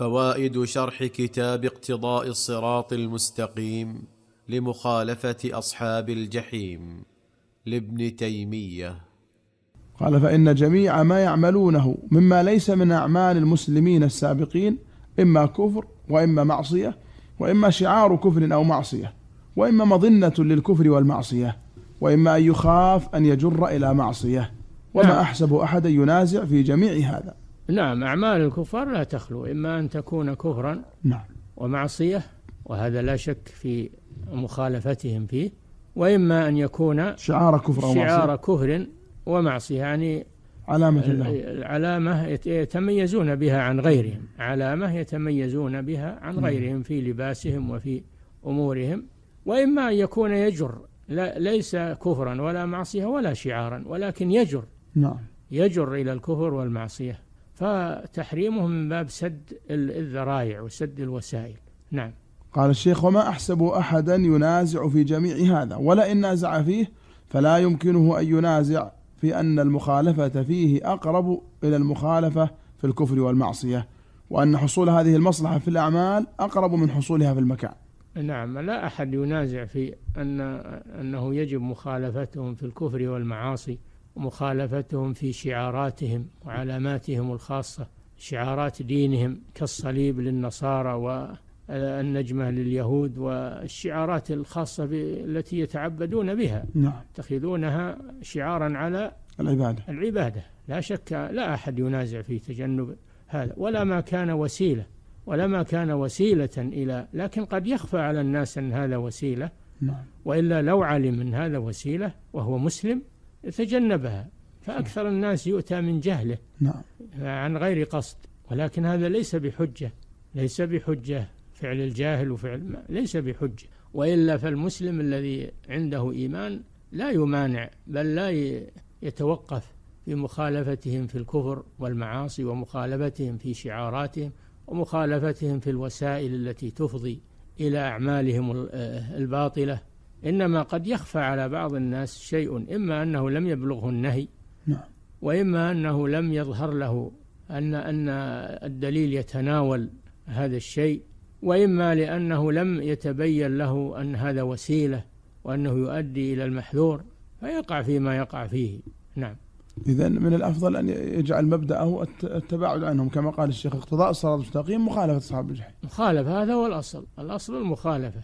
فوائد شرح كتاب اقتضاء الصراط المستقيم لمخالفه اصحاب الجحيم لابن تيميه قال فان جميع ما يعملونه مما ليس من اعمال المسلمين السابقين اما كفر واما معصيه واما شعار كفر او معصيه واما مظنه للكفر والمعصيه واما ان يخاف ان يجر الى معصيه وما نعم. احسب احدا ينازع في جميع هذا نعم أعمال الكفار لا تخلو إما أن تكون كفرا نعم ومعصية وهذا لا شك في مخالفتهم فيه وإما أن يكون شعار كفر ومعصية شعار كفر ومعصية يعني علامة لهم علامة يتميزون بها عن غيرهم علامة يتميزون بها عن نعم. غيرهم في لباسهم وفي أمورهم وإما أن يكون يجر لا ليس كفرا ولا معصية ولا شعارا ولكن يجر نعم يجر إلى الكفر والمعصية فتحريمهم من باب سد الذرائع وسد الوسائل نعم قال الشيخ وما أحسب أحدا ينازع في جميع هذا ولا إن نازع فيه فلا يمكنه أن ينازع في أن المخالفة فيه أقرب إلى المخالفة في الكفر والمعصية وأن حصول هذه المصلحة في الأعمال أقرب من حصولها في المكان نعم لا أحد ينازع في أن أنه يجب مخالفتهم في الكفر والمعاصي ومخالفتهم في شعاراتهم وعلاماتهم الخاصة شعارات دينهم كالصليب للنصارى والنجمة لليهود والشعارات الخاصة التي يتعبدون بها نعم يتخذونها شعارا على العبادة العبادة لا شك لا أحد ينازع في تجنب هذا ولا ما كان وسيلة ولا ما كان وسيلة إلى لكن قد يخفى على الناس أن هذا وسيلة نعم. وإلا لو علم أن هذا وسيلة وهو مسلم يتجنبها فأكثر الناس يؤتى من جهله نعم. عن غير قصد ولكن هذا ليس بحجة ليس بحجة فعل الجاهل وفعل ليس بحجة وإلا فالمسلم الذي عنده إيمان لا يمانع بل لا يتوقف في مخالفتهم في الكفر والمعاصي ومخالفتهم في شعاراتهم ومخالفتهم في الوسائل التي تفضي إلى أعمالهم آه، الباطلة إنما قد يخفى على بعض الناس شيء إما أنه لم يبلغه النهي نعم. وإما أنه لم يظهر له أن أن الدليل يتناول هذا الشيء وإما لأنه لم يتبين له أن هذا وسيلة وأنه يؤدي إلى المحذور فيقع فيما يقع فيه نعم إذا من الأفضل أن يجعل مبدأه التباعد عنهم كما قال الشيخ اقتضاء الصراط المستقيم مخالفة أصحاب الجحيم مخالفة هذا هو الأصل الأصل المخالفة